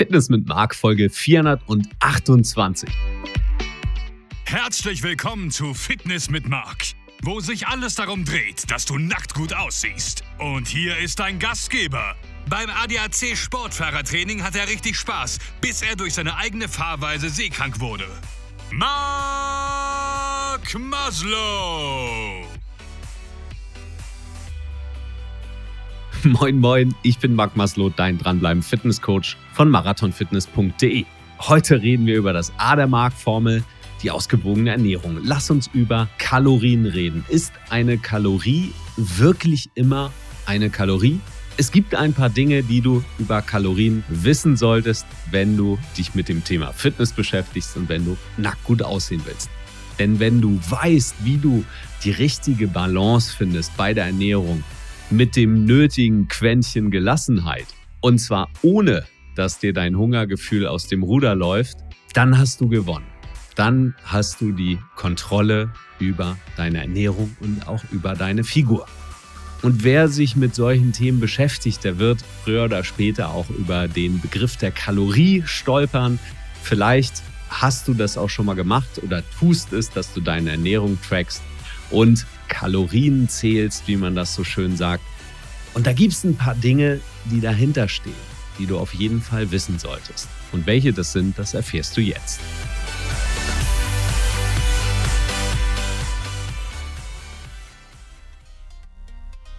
Fitness mit Marc, Folge 428. Herzlich willkommen zu Fitness mit Marc, wo sich alles darum dreht, dass du nackt gut aussiehst. Und hier ist dein Gastgeber. Beim ADAC Sportfahrertraining hat er richtig Spaß, bis er durch seine eigene Fahrweise seekrank wurde. Marc Maslow! Moin, moin, ich bin Marc Maslow, dein dranbleiben Fitnesscoach von marathonfitness.de. Heute reden wir über das A der Mark-Formel, die ausgewogene Ernährung. Lass uns über Kalorien reden. Ist eine Kalorie wirklich immer eine Kalorie? Es gibt ein paar Dinge, die du über Kalorien wissen solltest, wenn du dich mit dem Thema Fitness beschäftigst und wenn du nackt gut aussehen willst. Denn wenn du weißt, wie du die richtige Balance findest bei der Ernährung, mit dem nötigen Quäntchen Gelassenheit und zwar ohne, dass dir dein Hungergefühl aus dem Ruder läuft, dann hast du gewonnen. Dann hast du die Kontrolle über deine Ernährung und auch über deine Figur. Und wer sich mit solchen Themen beschäftigt, der wird früher oder später auch über den Begriff der Kalorie stolpern. Vielleicht hast du das auch schon mal gemacht oder tust es, dass du deine Ernährung trackst und Kalorien zählst, wie man das so schön sagt. Und da gibt es ein paar Dinge, die dahinter stehen, die du auf jeden Fall wissen solltest. Und welche das sind, das erfährst du jetzt.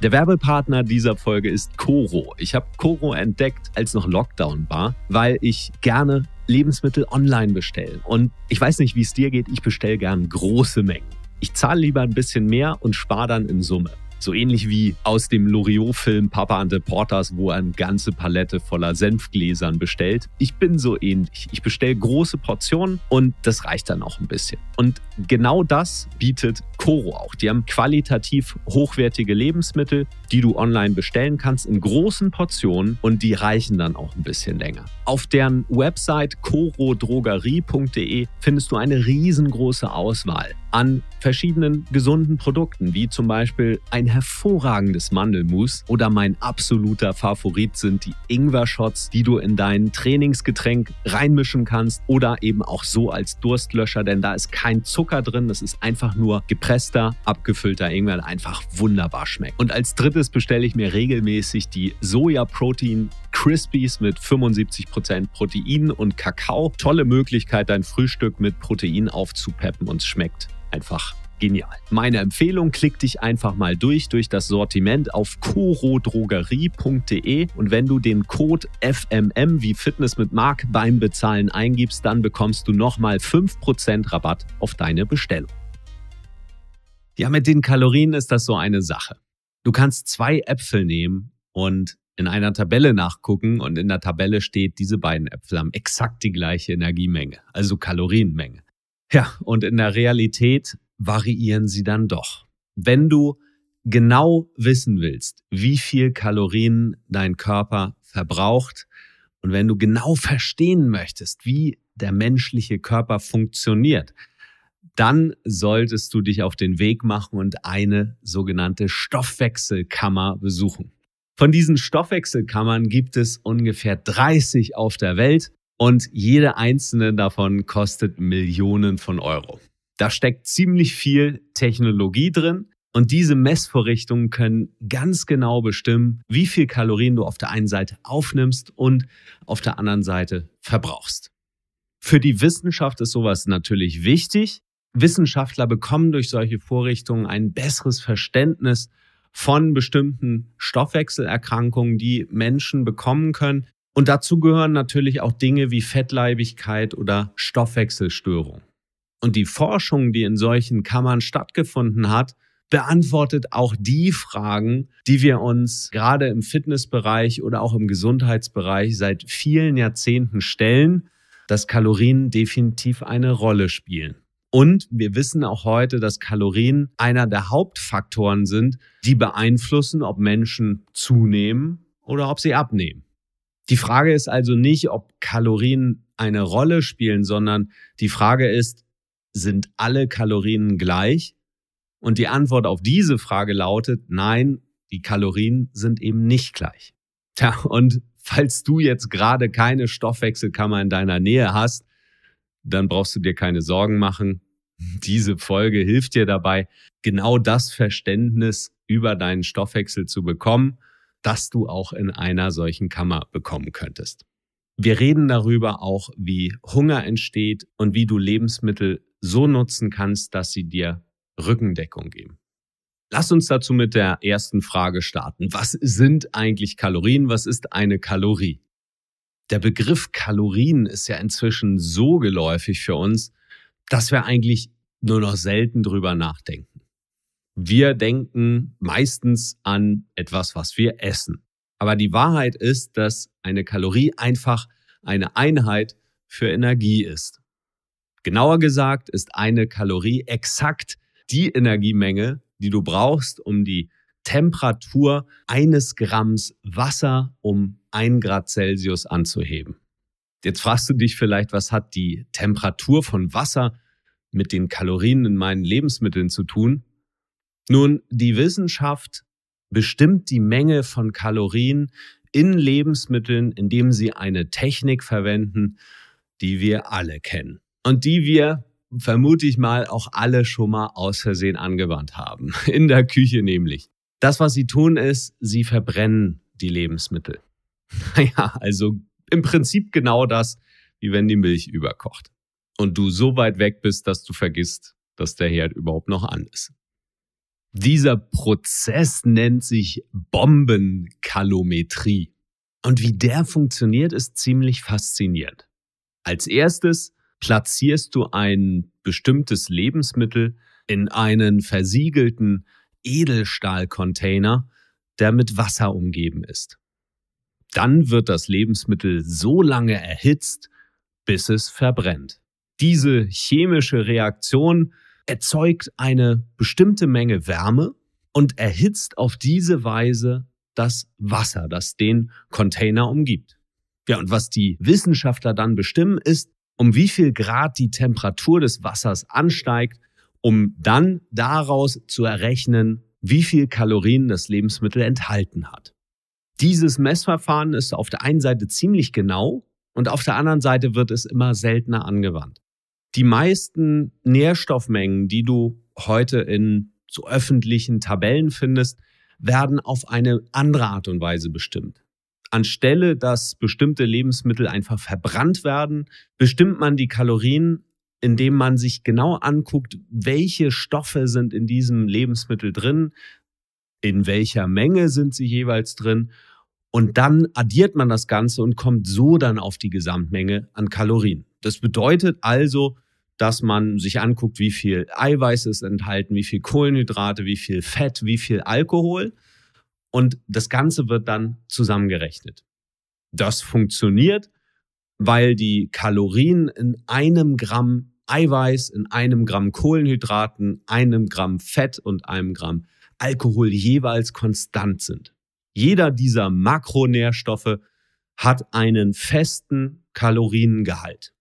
Der Werbepartner dieser Folge ist Coro. Ich habe Coro entdeckt, als noch Lockdown war, weil ich gerne Lebensmittel online bestelle. Und ich weiß nicht, wie es dir geht, ich bestelle gern große Mengen. Ich zahle lieber ein bisschen mehr und spare dann in Summe. So ähnlich wie aus dem Loriot-Film Papa and the Porters, wo er eine ganze Palette voller Senfgläsern bestellt. Ich bin so ähnlich. Ich bestelle große Portionen und das reicht dann auch ein bisschen. Und genau das bietet Coro auch. Die haben qualitativ hochwertige Lebensmittel, die du online bestellen kannst in großen Portionen und die reichen dann auch ein bisschen länger. Auf deren Website corodrogerie.de findest du eine riesengroße Auswahl an verschiedenen gesunden Produkten, wie zum Beispiel ein hervorragendes Mandelmus oder mein absoluter Favorit sind die Ingwer-Shots, die du in dein Trainingsgetränk reinmischen kannst oder eben auch so als Durstlöscher, denn da ist kein Zucker drin, das ist einfach nur gepresster, abgefüllter Ingwer, der einfach wunderbar schmeckt. Und als drittes bestelle ich mir regelmäßig die Soja-Protein Crispies mit 75% Protein und Kakao. Tolle Möglichkeit, dein Frühstück mit Protein aufzupeppen und es schmeckt einfach genial. Meine Empfehlung, klick dich einfach mal durch, durch das Sortiment auf corodrogerie.de und wenn du den Code FMM wie Fitness mit Mark beim Bezahlen eingibst, dann bekommst du nochmal 5% Rabatt auf deine Bestellung. Ja, mit den Kalorien ist das so eine Sache. Du kannst zwei Äpfel nehmen und in einer Tabelle nachgucken und in der Tabelle steht, diese beiden Äpfel haben exakt die gleiche Energiemenge, also Kalorienmenge. Ja, und in der Realität variieren sie dann doch. Wenn du genau wissen willst, wie viel Kalorien dein Körper verbraucht und wenn du genau verstehen möchtest, wie der menschliche Körper funktioniert, dann solltest du dich auf den Weg machen und eine sogenannte Stoffwechselkammer besuchen. Von diesen Stoffwechselkammern gibt es ungefähr 30 auf der Welt und jede einzelne davon kostet Millionen von Euro. Da steckt ziemlich viel Technologie drin. Und diese Messvorrichtungen können ganz genau bestimmen, wie viel Kalorien du auf der einen Seite aufnimmst und auf der anderen Seite verbrauchst. Für die Wissenschaft ist sowas natürlich wichtig. Wissenschaftler bekommen durch solche Vorrichtungen ein besseres Verständnis von bestimmten Stoffwechselerkrankungen, die Menschen bekommen können. Und dazu gehören natürlich auch Dinge wie Fettleibigkeit oder Stoffwechselstörungen. Und die Forschung, die in solchen Kammern stattgefunden hat, beantwortet auch die Fragen, die wir uns gerade im Fitnessbereich oder auch im Gesundheitsbereich seit vielen Jahrzehnten stellen, dass Kalorien definitiv eine Rolle spielen. Und wir wissen auch heute, dass Kalorien einer der Hauptfaktoren sind, die beeinflussen, ob Menschen zunehmen oder ob sie abnehmen. Die Frage ist also nicht, ob Kalorien eine Rolle spielen, sondern die Frage ist, sind alle Kalorien gleich? Und die Antwort auf diese Frage lautet, nein, die Kalorien sind eben nicht gleich. Tja, und falls du jetzt gerade keine Stoffwechselkammer in deiner Nähe hast, dann brauchst du dir keine Sorgen machen. Diese Folge hilft dir dabei, genau das Verständnis über deinen Stoffwechsel zu bekommen, das du auch in einer solchen Kammer bekommen könntest. Wir reden darüber auch, wie Hunger entsteht und wie du Lebensmittel so nutzen kannst, dass sie dir Rückendeckung geben. Lass uns dazu mit der ersten Frage starten. Was sind eigentlich Kalorien? Was ist eine Kalorie? Der Begriff Kalorien ist ja inzwischen so geläufig für uns, dass wir eigentlich nur noch selten drüber nachdenken. Wir denken meistens an etwas, was wir essen. Aber die Wahrheit ist, dass eine Kalorie einfach eine Einheit für Energie ist. Genauer gesagt ist eine Kalorie exakt die Energiemenge, die du brauchst, um die Temperatur eines Gramms Wasser um ein Grad Celsius anzuheben. Jetzt fragst du dich vielleicht, was hat die Temperatur von Wasser mit den Kalorien in meinen Lebensmitteln zu tun? Nun, die Wissenschaft bestimmt die Menge von Kalorien in Lebensmitteln, indem sie eine Technik verwenden, die wir alle kennen und die wir vermute ich mal auch alle schon mal aus Versehen angewandt haben. In der Küche nämlich. Das, was sie tun, ist, sie verbrennen die Lebensmittel. Naja, also im Prinzip genau das, wie wenn die Milch überkocht. Und du so weit weg bist, dass du vergisst, dass der Herd überhaupt noch an ist. Dieser Prozess nennt sich Bombenkalometrie. Und wie der funktioniert, ist ziemlich faszinierend. Als erstes platzierst du ein bestimmtes Lebensmittel in einen versiegelten Edelstahlcontainer, der mit Wasser umgeben ist. Dann wird das Lebensmittel so lange erhitzt, bis es verbrennt. Diese chemische Reaktion erzeugt eine bestimmte Menge Wärme und erhitzt auf diese Weise das Wasser, das den Container umgibt. Ja, und was die Wissenschaftler dann bestimmen, ist, um wie viel Grad die Temperatur des Wassers ansteigt, um dann daraus zu errechnen, wie viel Kalorien das Lebensmittel enthalten hat. Dieses Messverfahren ist auf der einen Seite ziemlich genau und auf der anderen Seite wird es immer seltener angewandt. Die meisten Nährstoffmengen, die du heute in so öffentlichen Tabellen findest, werden auf eine andere Art und Weise bestimmt anstelle dass bestimmte Lebensmittel einfach verbrannt werden, bestimmt man die Kalorien, indem man sich genau anguckt, welche Stoffe sind in diesem Lebensmittel drin, in welcher Menge sind sie jeweils drin. Und dann addiert man das Ganze und kommt so dann auf die Gesamtmenge an Kalorien. Das bedeutet also, dass man sich anguckt, wie viel Eiweiß ist enthalten, wie viel Kohlenhydrate, wie viel Fett, wie viel Alkohol und das Ganze wird dann zusammengerechnet. Das funktioniert, weil die Kalorien in einem Gramm Eiweiß, in einem Gramm Kohlenhydraten, einem Gramm Fett und einem Gramm Alkohol jeweils konstant sind. Jeder dieser Makronährstoffe hat einen festen Kaloriengehalt.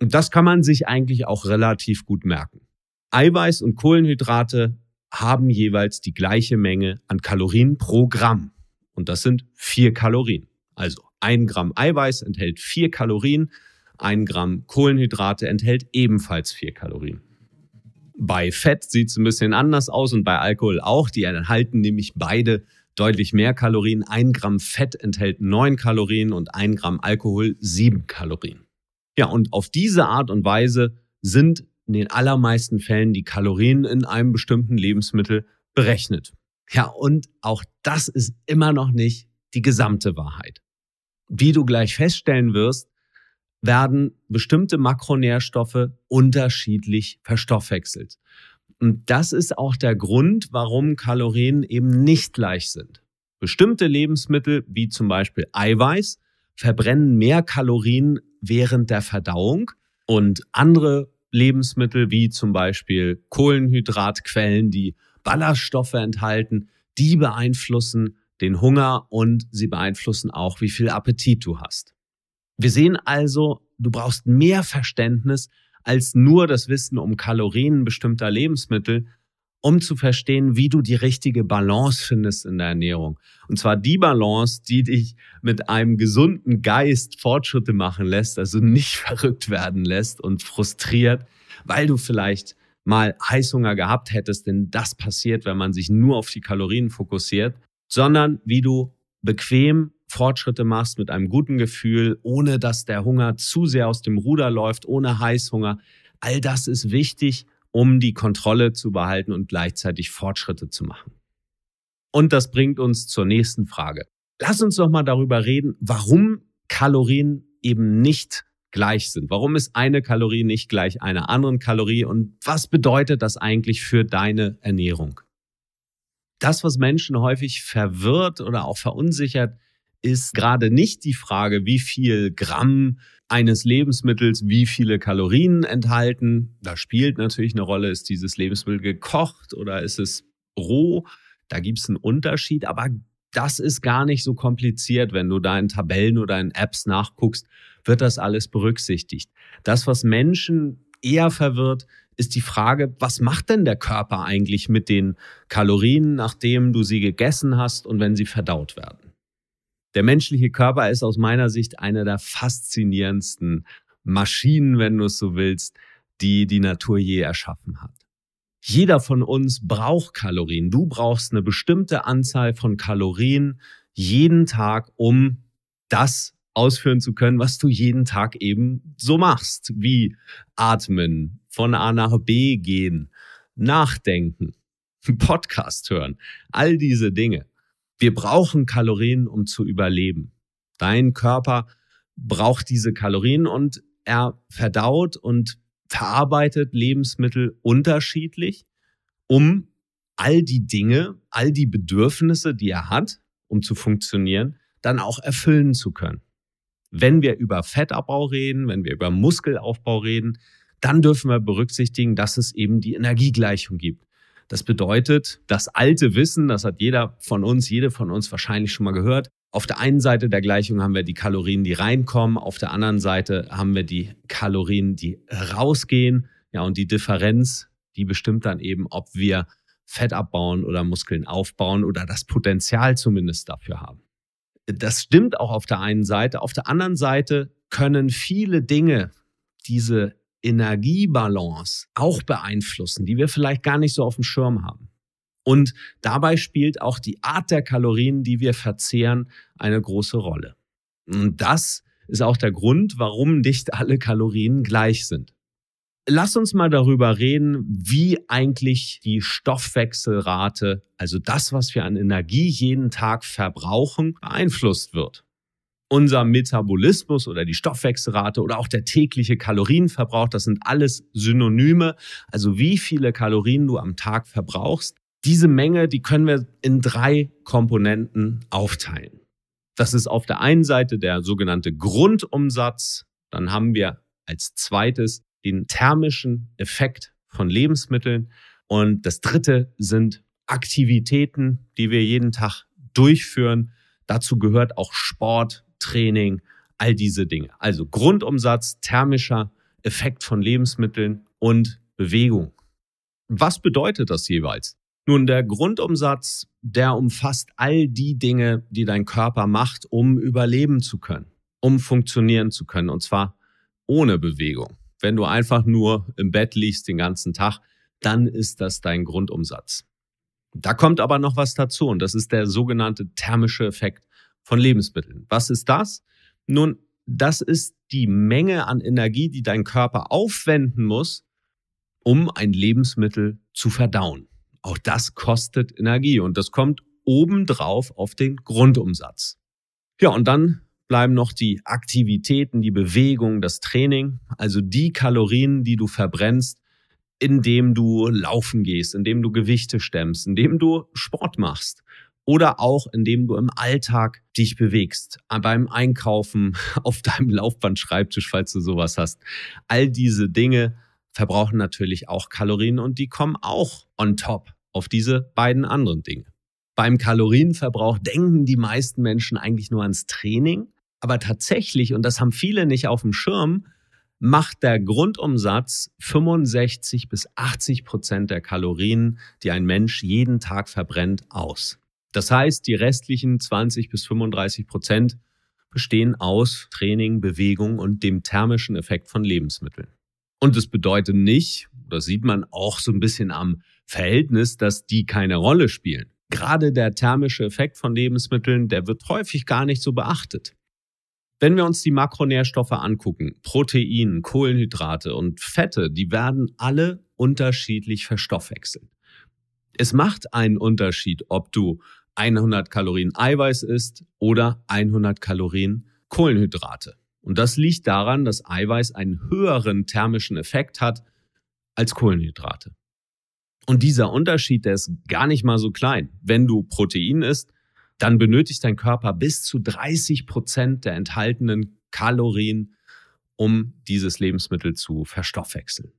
Und das kann man sich eigentlich auch relativ gut merken. Eiweiß und Kohlenhydrate haben jeweils die gleiche Menge an Kalorien pro Gramm. Und das sind vier Kalorien. Also ein Gramm Eiweiß enthält vier Kalorien, ein Gramm Kohlenhydrate enthält ebenfalls vier Kalorien. Bei Fett sieht es ein bisschen anders aus und bei Alkohol auch. Die enthalten nämlich beide deutlich mehr Kalorien. Ein Gramm Fett enthält neun Kalorien und ein Gramm Alkohol sieben Kalorien. Ja, und auf diese Art und Weise sind in den allermeisten Fällen die Kalorien in einem bestimmten Lebensmittel berechnet. Ja, und auch das ist immer noch nicht die gesamte Wahrheit. Wie du gleich feststellen wirst, werden bestimmte Makronährstoffe unterschiedlich verstoffwechselt. Und das ist auch der Grund, warum Kalorien eben nicht gleich sind. Bestimmte Lebensmittel, wie zum Beispiel Eiweiß, verbrennen mehr Kalorien während der Verdauung und andere Lebensmittel wie zum Beispiel Kohlenhydratquellen, die Ballaststoffe enthalten, die beeinflussen den Hunger und sie beeinflussen auch, wie viel Appetit du hast. Wir sehen also, du brauchst mehr Verständnis als nur das Wissen um Kalorien bestimmter Lebensmittel, um zu verstehen, wie du die richtige Balance findest in der Ernährung. Und zwar die Balance, die dich mit einem gesunden Geist Fortschritte machen lässt, also nicht verrückt werden lässt und frustriert, weil du vielleicht mal Heißhunger gehabt hättest, denn das passiert, wenn man sich nur auf die Kalorien fokussiert, sondern wie du bequem Fortschritte machst mit einem guten Gefühl, ohne dass der Hunger zu sehr aus dem Ruder läuft, ohne Heißhunger. All das ist wichtig, um die Kontrolle zu behalten und gleichzeitig Fortschritte zu machen. Und das bringt uns zur nächsten Frage. Lass uns doch mal darüber reden, warum Kalorien eben nicht gleich sind. Warum ist eine Kalorie nicht gleich einer anderen Kalorie und was bedeutet das eigentlich für deine Ernährung? Das, was Menschen häufig verwirrt oder auch verunsichert, ist gerade nicht die Frage, wie viel Gramm eines Lebensmittels wie viele Kalorien enthalten. Da spielt natürlich eine Rolle, ist dieses Lebensmittel gekocht oder ist es roh? Da gibt es einen Unterschied, aber das ist gar nicht so kompliziert, wenn du da in Tabellen oder in Apps nachguckst, wird das alles berücksichtigt. Das, was Menschen eher verwirrt, ist die Frage, was macht denn der Körper eigentlich mit den Kalorien, nachdem du sie gegessen hast und wenn sie verdaut werden? Der menschliche Körper ist aus meiner Sicht einer der faszinierendsten Maschinen, wenn du es so willst, die die Natur je erschaffen hat. Jeder von uns braucht Kalorien. Du brauchst eine bestimmte Anzahl von Kalorien jeden Tag, um das ausführen zu können, was du jeden Tag eben so machst, wie atmen, von A nach B gehen, nachdenken, Podcast hören, all diese Dinge. Wir brauchen Kalorien, um zu überleben. Dein Körper braucht diese Kalorien und er verdaut und verarbeitet Lebensmittel unterschiedlich, um all die Dinge, all die Bedürfnisse, die er hat, um zu funktionieren, dann auch erfüllen zu können. Wenn wir über Fettabbau reden, wenn wir über Muskelaufbau reden, dann dürfen wir berücksichtigen, dass es eben die Energiegleichung gibt. Das bedeutet, das alte Wissen, das hat jeder von uns, jede von uns wahrscheinlich schon mal gehört. Auf der einen Seite der Gleichung haben wir die Kalorien, die reinkommen, auf der anderen Seite haben wir die Kalorien, die rausgehen. Ja, und die Differenz, die bestimmt dann eben, ob wir Fett abbauen oder Muskeln aufbauen oder das Potenzial zumindest dafür haben. Das stimmt auch auf der einen Seite. Auf der anderen Seite können viele Dinge diese Energiebalance auch beeinflussen, die wir vielleicht gar nicht so auf dem Schirm haben. Und dabei spielt auch die Art der Kalorien, die wir verzehren, eine große Rolle. Und das ist auch der Grund, warum nicht alle Kalorien gleich sind. Lass uns mal darüber reden, wie eigentlich die Stoffwechselrate, also das, was wir an Energie jeden Tag verbrauchen, beeinflusst wird unser Metabolismus oder die Stoffwechselrate oder auch der tägliche Kalorienverbrauch, das sind alles Synonyme. Also wie viele Kalorien du am Tag verbrauchst. Diese Menge, die können wir in drei Komponenten aufteilen. Das ist auf der einen Seite der sogenannte Grundumsatz. Dann haben wir als zweites den thermischen Effekt von Lebensmitteln. Und das dritte sind Aktivitäten, die wir jeden Tag durchführen. Dazu gehört auch Sport, Training, all diese Dinge. Also Grundumsatz, thermischer Effekt von Lebensmitteln und Bewegung. Was bedeutet das jeweils? Nun, der Grundumsatz, der umfasst all die Dinge, die dein Körper macht, um überleben zu können, um funktionieren zu können, und zwar ohne Bewegung. Wenn du einfach nur im Bett liegst den ganzen Tag, dann ist das dein Grundumsatz. Da kommt aber noch was dazu und das ist der sogenannte thermische Effekt von Lebensmitteln. Was ist das? Nun, das ist die Menge an Energie, die dein Körper aufwenden muss, um ein Lebensmittel zu verdauen. Auch das kostet Energie und das kommt obendrauf auf den Grundumsatz. Ja, und dann bleiben noch die Aktivitäten, die Bewegung, das Training, also die Kalorien, die du verbrennst, indem du laufen gehst, indem du Gewichte stemmst, indem du Sport machst oder auch indem du im Alltag dich bewegst, beim Einkaufen, auf deinem Laufbandschreibtisch, falls du sowas hast. All diese Dinge verbrauchen natürlich auch Kalorien und die kommen auch on top auf diese beiden anderen Dinge. Beim Kalorienverbrauch denken die meisten Menschen eigentlich nur ans Training, aber tatsächlich, und das haben viele nicht auf dem Schirm, macht der Grundumsatz 65 bis 80 Prozent der Kalorien, die ein Mensch jeden Tag verbrennt, aus. Das heißt, die restlichen 20 bis 35 Prozent bestehen aus Training, Bewegung und dem thermischen Effekt von Lebensmitteln. Und es bedeutet nicht, das sieht man auch so ein bisschen am Verhältnis, dass die keine Rolle spielen. Gerade der thermische Effekt von Lebensmitteln, der wird häufig gar nicht so beachtet. Wenn wir uns die Makronährstoffe angucken, Protein, Kohlenhydrate und Fette, die werden alle unterschiedlich verstoffwechselt. Es macht einen Unterschied, ob du 100 Kalorien Eiweiß isst oder 100 Kalorien Kohlenhydrate. Und das liegt daran, dass Eiweiß einen höheren thermischen Effekt hat als Kohlenhydrate. Und dieser Unterschied, der ist gar nicht mal so klein. Wenn du Protein isst, dann benötigt dein Körper bis zu 30 Prozent der enthaltenen Kalorien, um dieses Lebensmittel zu verstoffwechseln.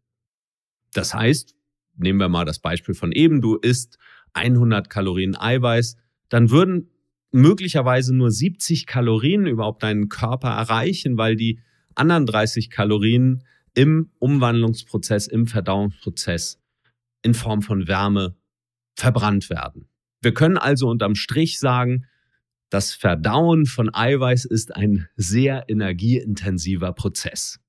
Das heißt, nehmen wir mal das Beispiel von eben, du isst 100 Kalorien Eiweiß, dann würden möglicherweise nur 70 Kalorien überhaupt deinen Körper erreichen, weil die anderen 30 Kalorien im Umwandlungsprozess, im Verdauungsprozess in Form von Wärme verbrannt werden. Wir können also unterm Strich sagen, das Verdauen von Eiweiß ist ein sehr energieintensiver Prozess.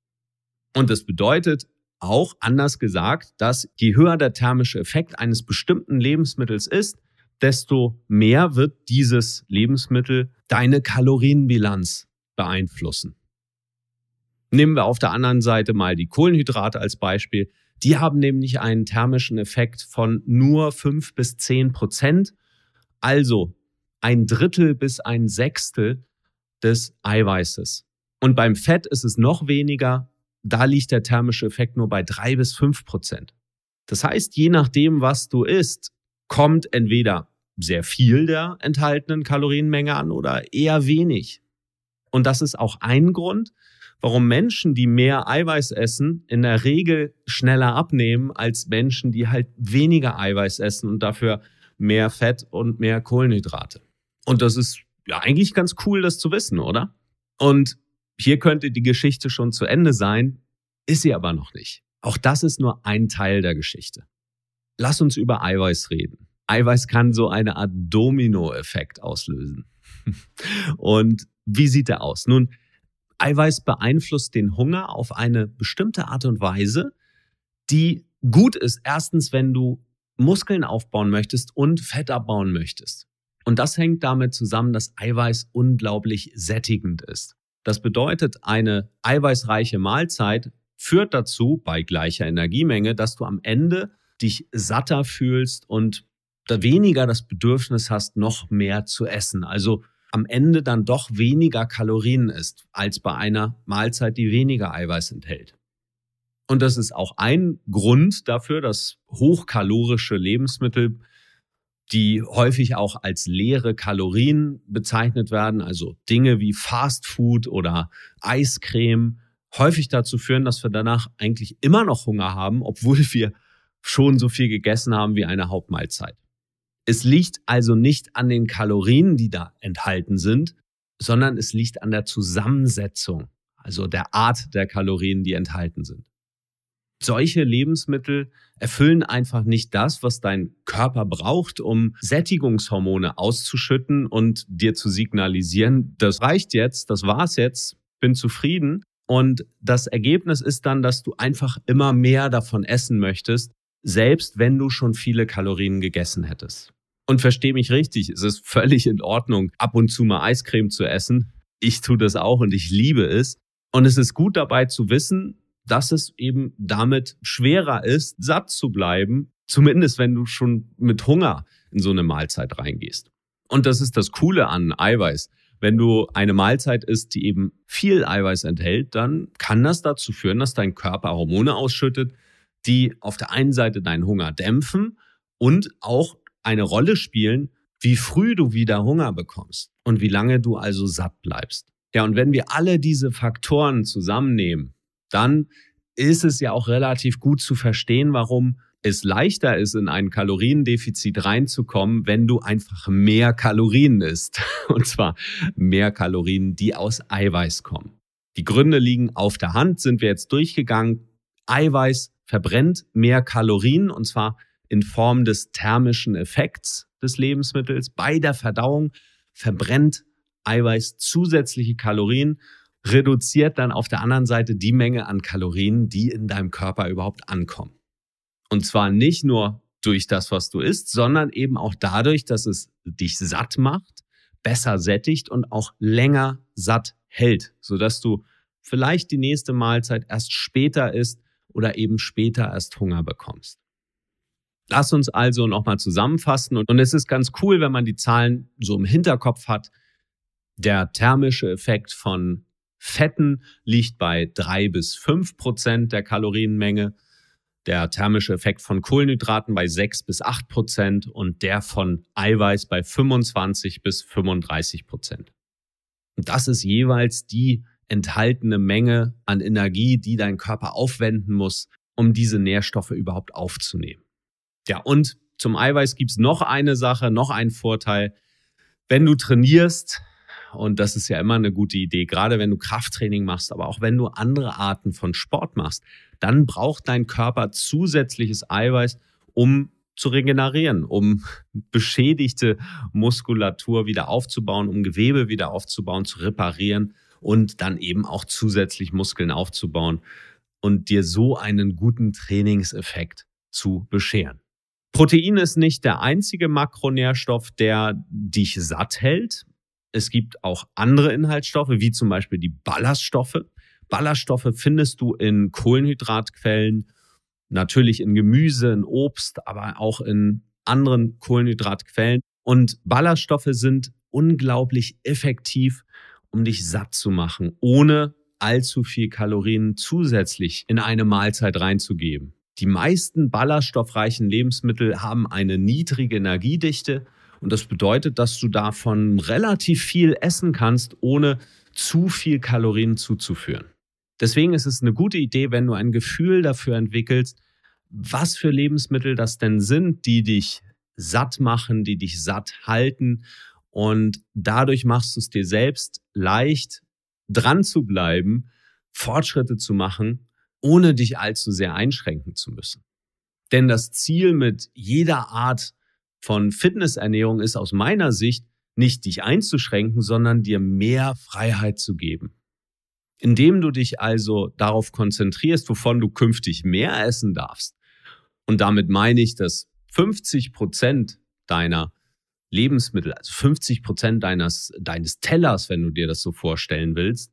Und das bedeutet auch anders gesagt, dass je höher der thermische Effekt eines bestimmten Lebensmittels ist, desto mehr wird dieses Lebensmittel deine Kalorienbilanz beeinflussen. Nehmen wir auf der anderen Seite mal die Kohlenhydrate als Beispiel. Die haben nämlich einen thermischen Effekt von nur 5 bis 10 Prozent. Also ein Drittel bis ein Sechstel des Eiweißes. Und beim Fett ist es noch weniger. Da liegt der thermische Effekt nur bei 3 bis 5 Prozent. Das heißt, je nachdem, was du isst, kommt entweder sehr viel der enthaltenen Kalorienmenge an oder eher wenig. Und das ist auch ein Grund, warum Menschen, die mehr Eiweiß essen, in der Regel schneller abnehmen als Menschen, die halt weniger Eiweiß essen und dafür mehr Fett und mehr Kohlenhydrate. Und das ist ja eigentlich ganz cool, das zu wissen, oder? Und hier könnte die Geschichte schon zu Ende sein, ist sie aber noch nicht. Auch das ist nur ein Teil der Geschichte. Lass uns über Eiweiß reden. Eiweiß kann so eine Art Dominoeffekt auslösen. Und wie sieht er aus? Nun, Eiweiß beeinflusst den Hunger auf eine bestimmte Art und Weise, die gut ist. Erstens, wenn du Muskeln aufbauen möchtest und Fett abbauen möchtest. Und das hängt damit zusammen, dass Eiweiß unglaublich sättigend ist. Das bedeutet, eine eiweißreiche Mahlzeit führt dazu, bei gleicher Energiemenge, dass du am Ende dich satter fühlst und da weniger das Bedürfnis hast, noch mehr zu essen. Also am Ende dann doch weniger Kalorien ist als bei einer Mahlzeit, die weniger Eiweiß enthält. Und das ist auch ein Grund dafür, dass hochkalorische Lebensmittel, die häufig auch als leere Kalorien bezeichnet werden, also Dinge wie Fastfood oder Eiscreme, häufig dazu führen, dass wir danach eigentlich immer noch Hunger haben, obwohl wir schon so viel gegessen haben wie eine Hauptmahlzeit. Es liegt also nicht an den Kalorien, die da enthalten sind, sondern es liegt an der Zusammensetzung, also der Art der Kalorien, die enthalten sind. Solche Lebensmittel erfüllen einfach nicht das, was dein Körper braucht, um Sättigungshormone auszuschütten und dir zu signalisieren, das reicht jetzt, das war's jetzt, bin zufrieden. Und das Ergebnis ist dann, dass du einfach immer mehr davon essen möchtest selbst wenn du schon viele Kalorien gegessen hättest. Und verstehe mich richtig, es ist völlig in Ordnung, ab und zu mal Eiscreme zu essen. Ich tue das auch und ich liebe es. Und es ist gut dabei zu wissen, dass es eben damit schwerer ist, satt zu bleiben, zumindest wenn du schon mit Hunger in so eine Mahlzeit reingehst. Und das ist das Coole an Eiweiß. Wenn du eine Mahlzeit isst, die eben viel Eiweiß enthält, dann kann das dazu führen, dass dein Körper Hormone ausschüttet, die auf der einen Seite deinen Hunger dämpfen und auch eine Rolle spielen, wie früh du wieder Hunger bekommst und wie lange du also satt bleibst. Ja, und wenn wir alle diese Faktoren zusammennehmen, dann ist es ja auch relativ gut zu verstehen, warum es leichter ist, in ein Kaloriendefizit reinzukommen, wenn du einfach mehr Kalorien isst. Und zwar mehr Kalorien, die aus Eiweiß kommen. Die Gründe liegen auf der Hand, sind wir jetzt durchgegangen. Eiweiß verbrennt mehr Kalorien und zwar in Form des thermischen Effekts des Lebensmittels. Bei der Verdauung verbrennt Eiweiß zusätzliche Kalorien, reduziert dann auf der anderen Seite die Menge an Kalorien, die in deinem Körper überhaupt ankommen. Und zwar nicht nur durch das, was du isst, sondern eben auch dadurch, dass es dich satt macht, besser sättigt und auch länger satt hält, sodass du vielleicht die nächste Mahlzeit erst später isst, oder eben später erst Hunger bekommst. Lass uns also nochmal zusammenfassen und es ist ganz cool, wenn man die Zahlen so im Hinterkopf hat. Der thermische Effekt von Fetten liegt bei drei bis fünf Prozent der Kalorienmenge, der thermische Effekt von Kohlenhydraten bei sechs bis acht Prozent und der von Eiweiß bei 25 bis 35 Prozent. Und das ist jeweils die enthaltene Menge an Energie, die dein Körper aufwenden muss, um diese Nährstoffe überhaupt aufzunehmen. Ja, und zum Eiweiß gibt es noch eine Sache, noch einen Vorteil. Wenn du trainierst, und das ist ja immer eine gute Idee, gerade wenn du Krafttraining machst, aber auch wenn du andere Arten von Sport machst, dann braucht dein Körper zusätzliches Eiweiß, um zu regenerieren, um beschädigte Muskulatur wieder aufzubauen, um Gewebe wieder aufzubauen, zu reparieren und dann eben auch zusätzlich Muskeln aufzubauen und dir so einen guten Trainingseffekt zu bescheren. Protein ist nicht der einzige Makronährstoff, der dich satt hält. Es gibt auch andere Inhaltsstoffe, wie zum Beispiel die Ballaststoffe. Ballaststoffe findest du in Kohlenhydratquellen, natürlich in Gemüse, in Obst, aber auch in anderen Kohlenhydratquellen. Und Ballaststoffe sind unglaublich effektiv um dich satt zu machen, ohne allzu viel Kalorien zusätzlich in eine Mahlzeit reinzugeben. Die meisten ballaststoffreichen Lebensmittel haben eine niedrige Energiedichte und das bedeutet, dass du davon relativ viel essen kannst, ohne zu viel Kalorien zuzuführen. Deswegen ist es eine gute Idee, wenn du ein Gefühl dafür entwickelst, was für Lebensmittel das denn sind, die dich satt machen, die dich satt halten und dadurch machst du es dir selbst leicht, dran zu bleiben, Fortschritte zu machen, ohne dich allzu sehr einschränken zu müssen. Denn das Ziel mit jeder Art von Fitnessernährung ist aus meiner Sicht nicht dich einzuschränken, sondern dir mehr Freiheit zu geben. Indem du dich also darauf konzentrierst, wovon du künftig mehr essen darfst. Und damit meine ich, dass 50 Prozent deiner Lebensmittel, also 50 Prozent deines, deines Tellers, wenn du dir das so vorstellen willst,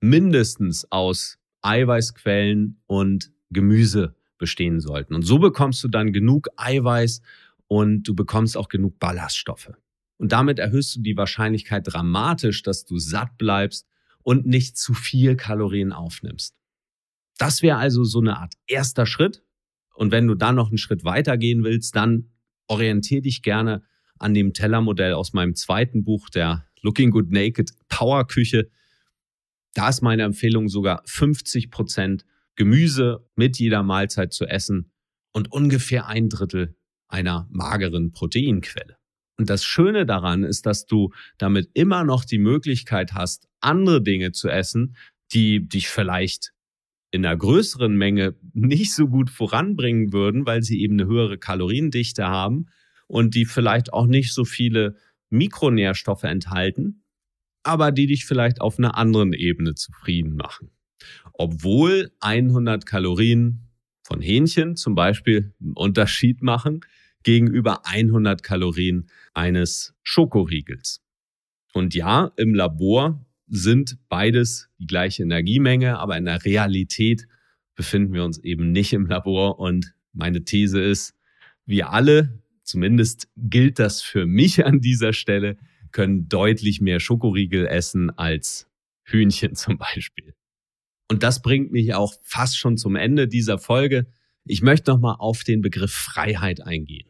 mindestens aus Eiweißquellen und Gemüse bestehen sollten. Und so bekommst du dann genug Eiweiß und du bekommst auch genug Ballaststoffe. Und damit erhöhst du die Wahrscheinlichkeit dramatisch, dass du satt bleibst und nicht zu viel Kalorien aufnimmst. Das wäre also so eine Art erster Schritt. Und wenn du dann noch einen Schritt weiter gehen willst, dann orientier dich gerne an dem Tellermodell aus meinem zweiten Buch, der Looking Good Naked Power Küche. Da ist meine Empfehlung sogar 50 Prozent Gemüse mit jeder Mahlzeit zu essen und ungefähr ein Drittel einer mageren Proteinquelle. Und das Schöne daran ist, dass du damit immer noch die Möglichkeit hast, andere Dinge zu essen, die dich vielleicht in einer größeren Menge nicht so gut voranbringen würden, weil sie eben eine höhere Kaloriendichte haben, und die vielleicht auch nicht so viele Mikronährstoffe enthalten, aber die dich vielleicht auf einer anderen Ebene zufrieden machen. Obwohl 100 Kalorien von Hähnchen zum Beispiel einen Unterschied machen gegenüber 100 Kalorien eines Schokoriegels. Und ja, im Labor sind beides die gleiche Energiemenge, aber in der Realität befinden wir uns eben nicht im Labor. Und meine These ist, wir alle zumindest gilt das für mich an dieser Stelle, können deutlich mehr Schokoriegel essen als Hühnchen zum Beispiel. Und das bringt mich auch fast schon zum Ende dieser Folge. Ich möchte nochmal auf den Begriff Freiheit eingehen.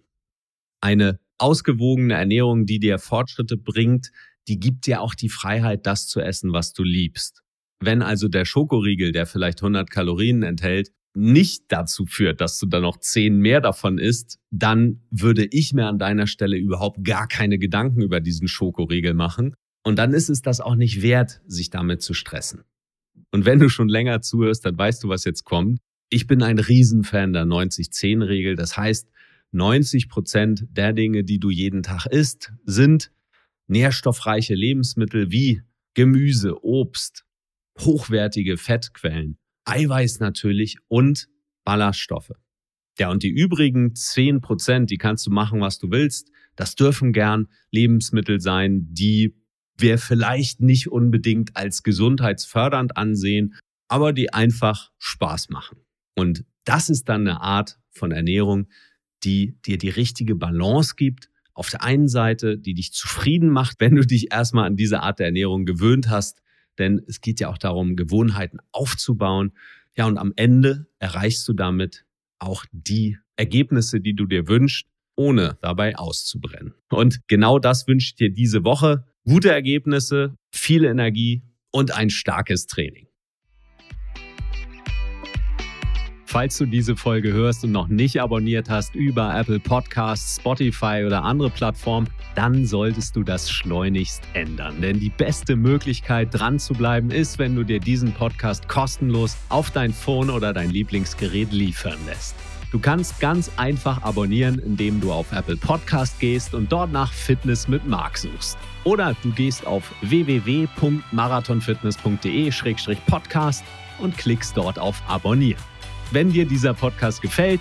Eine ausgewogene Ernährung, die dir Fortschritte bringt, die gibt dir auch die Freiheit, das zu essen, was du liebst. Wenn also der Schokoriegel, der vielleicht 100 Kalorien enthält, nicht dazu führt, dass du da noch zehn mehr davon isst, dann würde ich mir an deiner Stelle überhaupt gar keine Gedanken über diesen Schokoriegel machen. Und dann ist es das auch nicht wert, sich damit zu stressen. Und wenn du schon länger zuhörst, dann weißt du, was jetzt kommt. Ich bin ein Riesenfan der 90-10-Regel. Das heißt, 90 Prozent der Dinge, die du jeden Tag isst, sind nährstoffreiche Lebensmittel wie Gemüse, Obst, hochwertige Fettquellen. Eiweiß natürlich und Ballaststoffe. Ja, und die übrigen zehn Prozent, die kannst du machen, was du willst. Das dürfen gern Lebensmittel sein, die wir vielleicht nicht unbedingt als gesundheitsfördernd ansehen, aber die einfach Spaß machen. Und das ist dann eine Art von Ernährung, die dir die richtige Balance gibt. Auf der einen Seite, die dich zufrieden macht, wenn du dich erstmal an diese Art der Ernährung gewöhnt hast, denn es geht ja auch darum, Gewohnheiten aufzubauen. Ja, und am Ende erreichst du damit auch die Ergebnisse, die du dir wünschst, ohne dabei auszubrennen. Und genau das wünsche ich dir diese Woche. Gute Ergebnisse, viel Energie und ein starkes Training. Falls du diese Folge hörst und noch nicht abonniert hast über Apple Podcasts, Spotify oder andere Plattformen, dann solltest du das schleunigst ändern. Denn die beste Möglichkeit, dran zu bleiben, ist, wenn du dir diesen Podcast kostenlos auf dein Phone oder dein Lieblingsgerät liefern lässt. Du kannst ganz einfach abonnieren, indem du auf Apple Podcast gehst und dort nach Fitness mit Marc suchst. Oder du gehst auf www.marathonfitness.de-podcast und klickst dort auf Abonnieren. Wenn dir dieser Podcast gefällt,